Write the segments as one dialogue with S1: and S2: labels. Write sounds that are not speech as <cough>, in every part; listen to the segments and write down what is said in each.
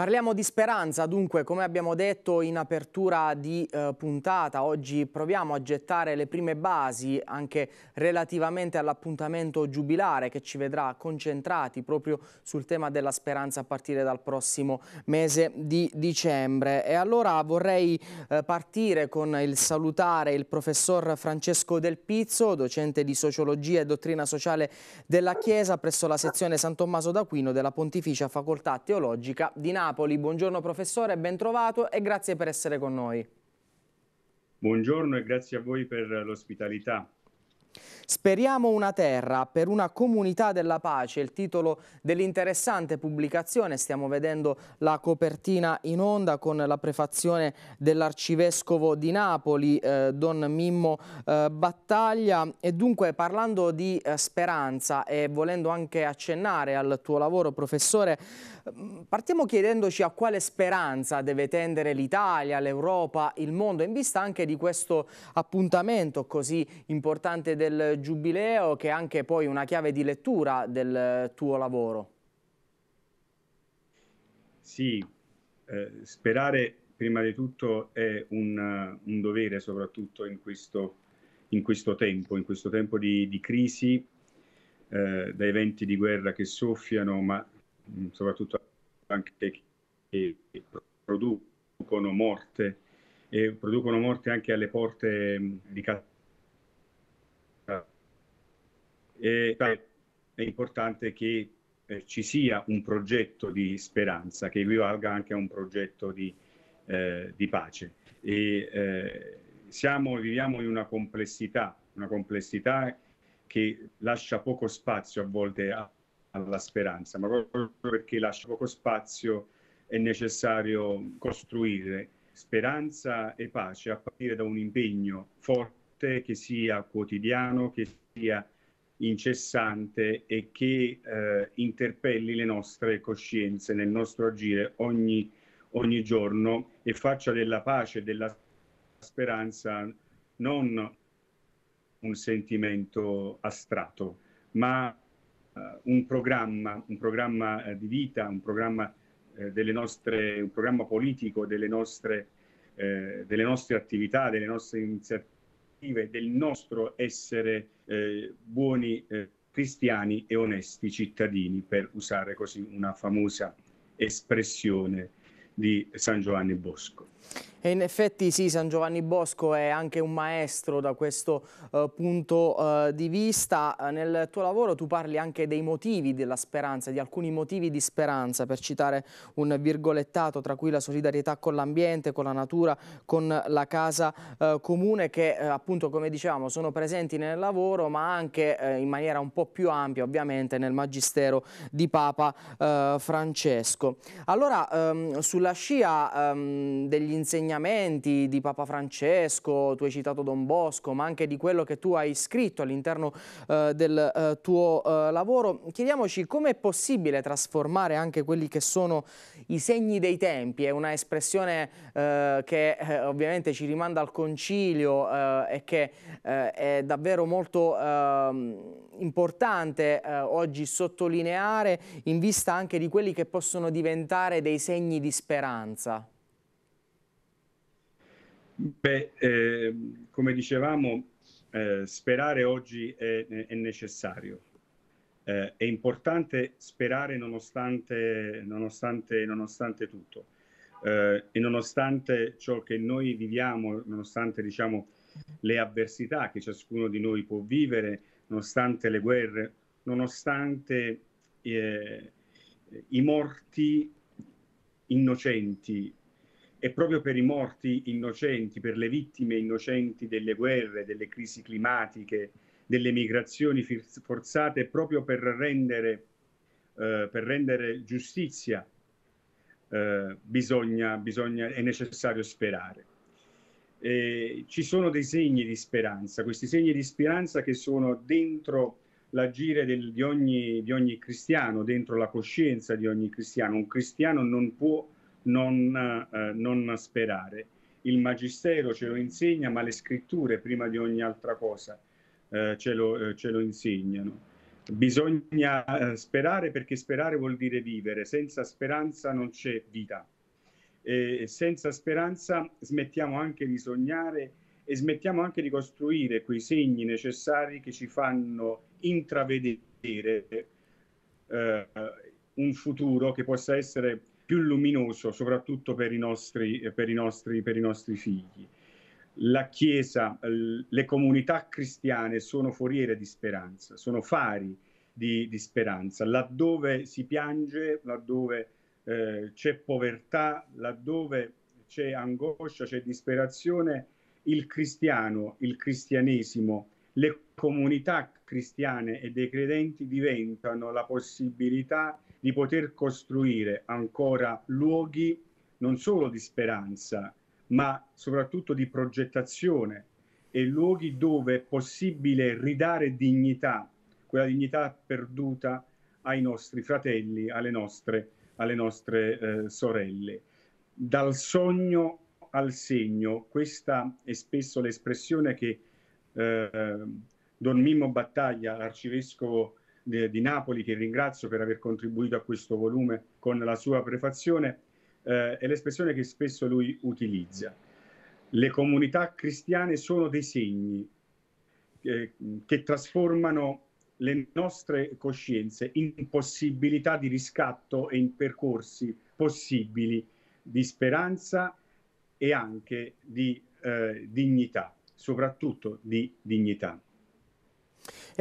S1: Parliamo di speranza, dunque come abbiamo detto in apertura di eh, puntata, oggi proviamo a gettare le prime basi anche relativamente all'appuntamento giubilare che ci vedrà concentrati proprio sul tema della speranza a partire dal prossimo mese di dicembre. E allora vorrei eh, partire con il salutare il professor Francesco Del Pizzo, docente di sociologia e dottrina sociale della Chiesa presso la sezione San Tommaso d'Aquino della Pontificia Facoltà Teologica di Napoli. Napoli. Buongiorno professore, ben trovato e grazie per essere con noi.
S2: Buongiorno e grazie a voi per l'ospitalità.
S1: Speriamo una terra per una comunità della pace, il titolo dell'interessante pubblicazione, stiamo vedendo la copertina in onda con la prefazione dell'arcivescovo di Napoli, eh, Don Mimmo eh, Battaglia e dunque parlando di eh, speranza e volendo anche accennare al tuo lavoro professore, mm, partiamo chiedendoci a quale speranza deve tendere l'Italia, l'Europa, il mondo in vista anche di questo appuntamento così importante del del Giubileo che è anche poi una chiave di lettura del eh, tuo lavoro.
S2: Sì, eh, sperare prima di tutto è un, un dovere soprattutto in questo, in questo, tempo, in questo tempo di, di crisi, eh, dai venti di guerra che soffiano, ma mm, soprattutto anche che producono morte e producono morte anche alle porte mm, di casa scelta. Eh, e è importante che eh, ci sia un progetto di speranza che equivalga anche a un progetto di, eh, di pace. E, eh, siamo, viviamo in una complessità, una complessità che lascia poco spazio a volte a, alla speranza, ma proprio perché lascia poco spazio è necessario costruire speranza e pace a partire da un impegno forte forte, che sia quotidiano, che sia incessante e che eh, interpelli le nostre coscienze nel nostro agire ogni, ogni giorno e faccia della pace, e della speranza non un sentimento astratto, ma uh, un programma, un programma uh, di vita, un programma, uh, delle nostre, un programma politico delle nostre, delle nostre attività, delle nostre iniziative prospettive del nostro essere eh, buoni eh, cristiani e onesti cittadini, per usare così una famosa espressione di San Giovanni Bosco.
S1: E in effetti sì, San Giovanni Bosco è anche un maestro da questo eh, punto eh, di vista. Nel tuo lavoro tu parli anche dei motivi della speranza, di alcuni motivi di speranza, per citare un virgolettato, tra cui la solidarietà con l'ambiente, con la natura, con la casa eh, comune, che eh, appunto come dicevamo sono presenti nel lavoro ma anche eh, in maniera un po' più ampia ovviamente nel Magistero di Papa eh, Francesco. Allora ehm, sulla scia ehm, degli insegnanti insegnamenti di Papa Francesco, tu hai citato Don Bosco, ma anche di quello che tu hai scritto all'interno eh, del eh, tuo eh, lavoro. Chiediamoci come è possibile trasformare anche quelli che sono i segni dei tempi, è una espressione eh, che eh, ovviamente ci rimanda al concilio eh, e che è davvero molto ehm, importante oggi sottolineare in vista anche di quelli che possono diventare dei segni di speranza.
S2: Beh, eh, come dicevamo, eh, sperare oggi è, è necessario. Eh, è importante sperare nonostante, nonostante, nonostante tutto eh, e nonostante ciò che noi viviamo, nonostante diciamo, le avversità che ciascuno di noi può vivere, nonostante le guerre, nonostante eh, i morti innocenti e proprio per i morti innocenti, per le vittime innocenti delle guerre, delle crisi climatiche, delle migrazioni forzate, proprio per rendere, eh, per rendere giustizia eh, bisogna, bisogna, è necessario sperare. Eh, ci sono dei segni di speranza, questi segni di speranza che sono dentro l'agire del, di, ogni, di ogni cristiano, dentro la coscienza di ogni cristiano. Un cristiano non può non, eh, non sperare. Il Magistero ce lo insegna, ma le scritture, prima di ogni altra cosa, eh, ce, lo, eh, ce, lo, insegnano. Bisogna eh, sperare perché sperare vuol dire vivere, senza speranza non c'è vita. E senza speranza smettiamo anche di sognare e smettiamo anche di costruire quei segni necessari che ci fanno intravedere eh, un futuro che possa essere più luminoso, soprattutto per i nostri, per i nostri, per i nostri figli. La Chiesa, le comunità cristiane sono foriere di speranza, sono fari di, di speranza. Laddove si piange, laddove eh, c'è povertà, laddove c'è angoscia, c'è disperazione, il cristiano, il cristianesimo, le comunità cristiane e dei credenti diventano la possibilità di di poter costruire ancora luoghi non solo di speranza, ma soprattutto di progettazione e luoghi dove è possibile ridare dignità, quella dignità perduta ai nostri fratelli, alle nostre, alle nostre eh, sorelle. Dal sogno al segno, questa è spesso l'espressione che eh, Don Mimmo Battaglia, l'arcivescovo di Napoli, che ringrazio per aver contribuito a questo volume con la sua prefazione, eh, è l'espressione che spesso lui utilizza. Le comunità cristiane sono dei segni eh, che trasformano le nostre coscienze in possibilità di riscatto e in percorsi possibili di speranza e anche di eh, dignità, soprattutto di dignità.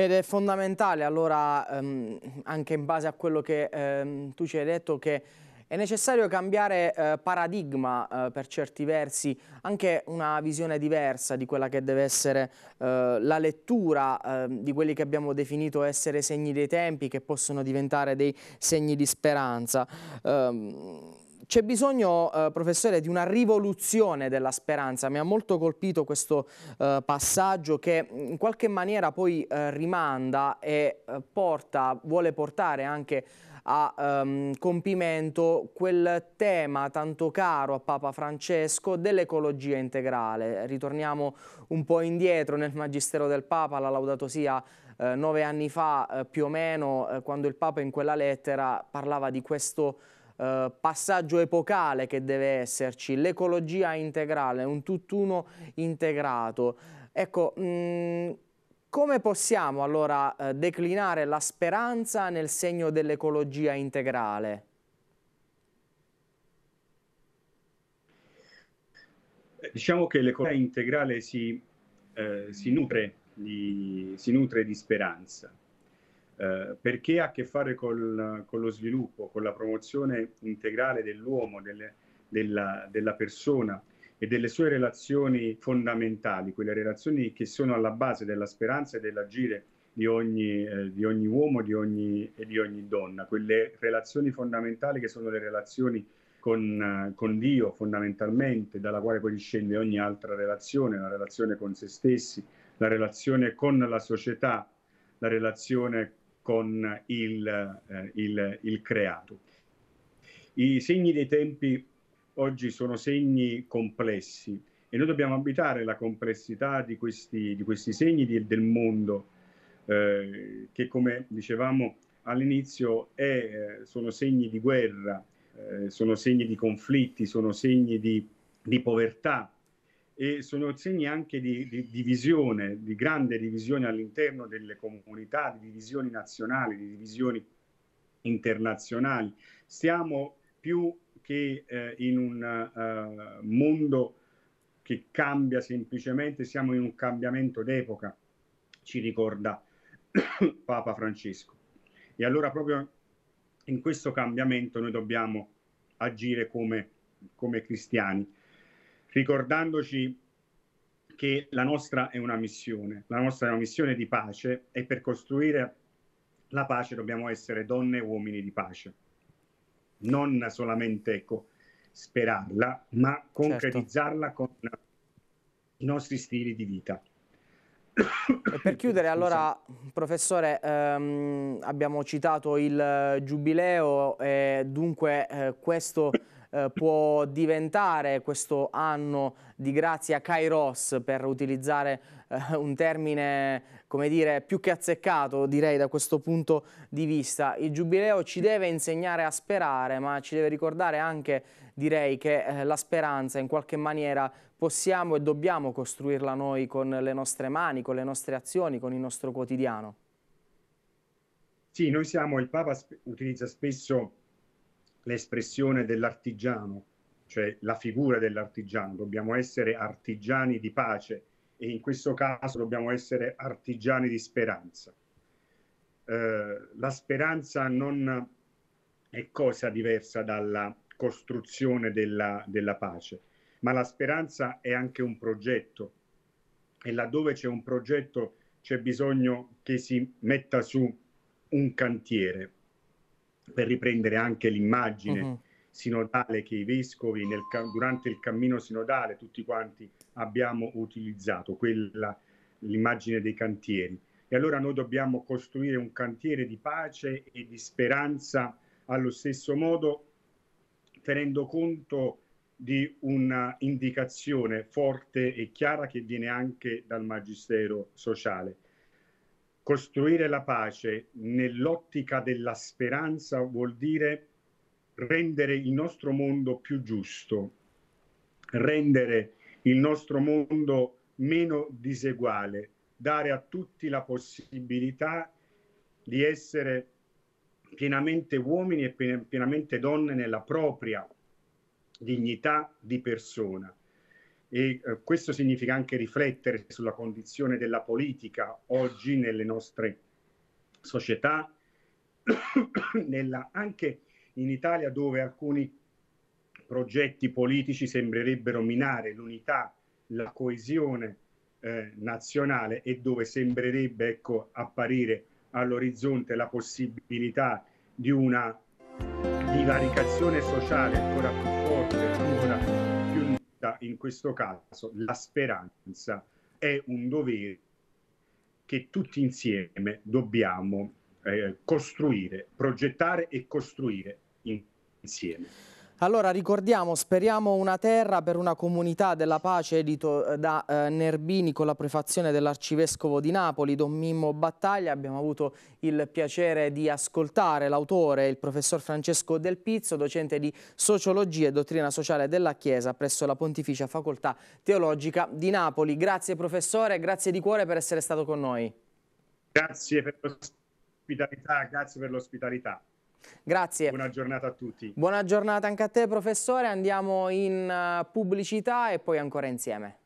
S1: Ed è fondamentale allora, ehm, anche in base a quello che ehm, tu ci hai detto, che è necessario cambiare eh, paradigma eh, per certi versi, anche una visione diversa di quella che deve essere eh, la lettura ehm, di quelli che abbiamo definito essere segni dei tempi, che possono diventare dei segni di speranza. Ehm, c'è bisogno, eh, professore, di una rivoluzione della speranza. Mi ha molto colpito questo eh, passaggio che in qualche maniera poi eh, rimanda e eh, porta, vuole portare anche a ehm, compimento quel tema tanto caro a Papa Francesco dell'ecologia integrale. Ritorniamo un po' indietro nel Magistero del Papa, la Laudato Sia eh, nove anni fa eh, più o meno, quando il Papa in quella lettera parlava di questo tema eh, passaggio epocale che deve esserci, l'ecologia integrale, un tutt'uno integrato. Ecco, mh, mm, come possiamo allora eh, declinare la speranza nel segno dell'ecologia integrale?
S2: Diciamo che l'ecologia integrale si, eh, si, nutre di, si nutre di speranza eh, perché ha a che fare col, con lo sviluppo, con la promozione integrale dell'uomo, delle, della, della persona e delle sue relazioni fondamentali, quelle relazioni che sono alla base della speranza e dell'agire di ogni, eh, di ogni, uomo di ogni, e di ogni donna, quelle relazioni fondamentali che sono le relazioni con, eh, con, Dio fondamentalmente, dalla quale poi discende ogni altra relazione, la relazione con se stessi, la relazione con la società, la relazione con il, eh, il, il creato. I segni dei tempi oggi sono segni complessi e noi dobbiamo abitare la complessità di questi, di questi segni di, del mondo eh, che come dicevamo all'inizio è, eh, sono segni di guerra, eh, sono segni di conflitti, sono segni di, di povertà, e sono segni anche di, di divisione, di grande divisione all'interno delle comunità, di divisioni nazionali, di divisioni internazionali. Siamo più che eh, in un uh, mondo che cambia semplicemente, siamo in un cambiamento d'epoca, ci ricorda <coughs> Papa Francesco. E allora proprio in questo cambiamento noi dobbiamo agire come, come cristiani ricordandoci che la nostra è una missione, la nostra è una missione di pace e per costruire la pace dobbiamo essere donne e uomini di pace, non solamente ecco, sperarla, ma certo. concretizzarla certo. con i nostri stili di vita.
S1: E per <coughs> chiudere, allora, professore, ehm, abbiamo citato il eh, giubileo, e dunque eh, questo eh, può diventare questo anno di grazia Kairos per utilizzare eh, un termine come dire, più che azzeccato direi da questo punto di vista. Il Giubileo ci deve insegnare a sperare ma ci deve ricordare anche direi che eh, la speranza in qualche maniera possiamo e dobbiamo costruirla noi con le nostre mani, con le nostre azioni, con il nostro quotidiano.
S2: Sì, noi siamo, il Papa sp utilizza spesso l'espressione dell'artigiano, cioè la figura dell'artigiano. Dobbiamo essere artigiani di pace e in questo caso dobbiamo essere artigiani di speranza. Eh, la speranza non è cosa diversa dalla costruzione della, della pace, ma la speranza è anche un progetto e laddove c'è un progetto c'è bisogno che si metta su un cantiere, per riprendere anche l'immagine uh-huh. sinodale che i vescovi nel, durante il cammino sinodale tutti quanti abbiamo utilizzato, quella, l'immagine dei cantieri. E allora noi dobbiamo costruire un cantiere di pace e di speranza allo stesso modo, tenendo conto di un'indicazione forte e chiara che viene anche dal Magistero sociale Costruire la pace nell'ottica della speranza vuol dire rendere il nostro mondo più giusto, rendere il nostro mondo meno diseguale, dare a tutti la possibilità di essere pienamente uomini e pienamente donne nella propria dignità di persona e eh, questo significa anche riflettere sulla condizione della politica oggi nelle nostre società, <coughs> nella, anche in Italia dove alcuni progetti politici sembrerebbero minare l'unità, la coesione eh, nazionale e dove sembrerebbe ecco, apparire all'orizzonte la possibilità di una divaricazione sociale ancora più forte scelta, in questo caso la speranza è un dovere che tutti insieme dobbiamo eh, costruire, progettare e costruire in,
S1: insieme. Allora ricordiamo, speriamo una terra per una comunità della pace edito eh, da eh, Nerbini con la prefazione dell'arcivescovo di Napoli, Don Mimmo Battaglia. Abbiamo avuto il piacere di ascoltare l'autore, il professor Francesco Del Pizzo, docente di sociologia e dottrina sociale della Chiesa presso la Pontificia Facoltà Teologica di Napoli. Grazie professore, grazie di cuore per essere stato con noi. Grazie per l'ospitalità, grazie per l'ospitalità. Grazie. Buona giornata a tutti. Buona giornata anche a te professore, andiamo in eh, pubblicità e poi ancora insieme.